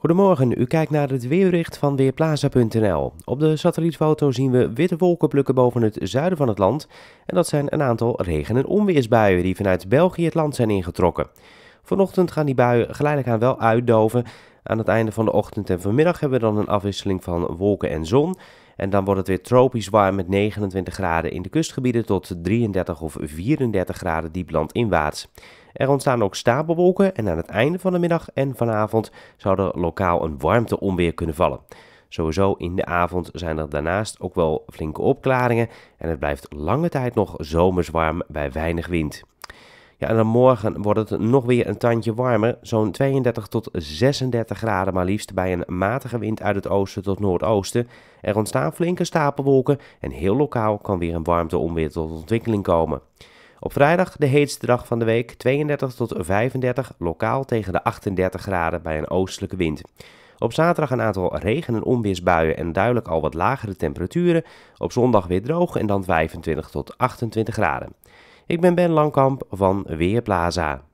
Goedemorgen, u kijkt naar het weerbericht van Weerplaza.nl. Op de satellietfoto zien we witte wolkenplukken boven het zuiden van het land. En dat zijn een aantal regen- en onweersbuien die vanuit België het land zijn ingetrokken. Vanochtend gaan die buien geleidelijk aan wel uitdoven. Aan het einde van de ochtend en vanmiddag hebben we dan een afwisseling van wolken en zon. En dan wordt het weer tropisch warm met 29 graden in de kustgebieden tot 33 of 34 graden diepland inwaarts. Er ontstaan ook stapelwolken en aan het einde van de middag en vanavond zou er lokaal een warmteonweer kunnen vallen. Sowieso in de avond zijn er daarnaast ook wel flinke opklaringen en het blijft lange tijd nog zomers warm bij weinig wind. Ja, dan morgen wordt het nog weer een tandje warmer. Zo'n 32 tot 36 graden maar liefst bij een matige wind uit het oosten tot noordoosten. Er ontstaan flinke stapelwolken en heel lokaal kan weer een warmteonweer tot ontwikkeling komen. Op vrijdag de heetste dag van de week 32 tot 35, lokaal tegen de 38 graden bij een oostelijke wind. Op zaterdag een aantal regen- en onweersbuien en duidelijk al wat lagere temperaturen. Op zondag weer droog en dan 25 tot 28 graden. Ik ben Ben Langkamp van Weerplaza.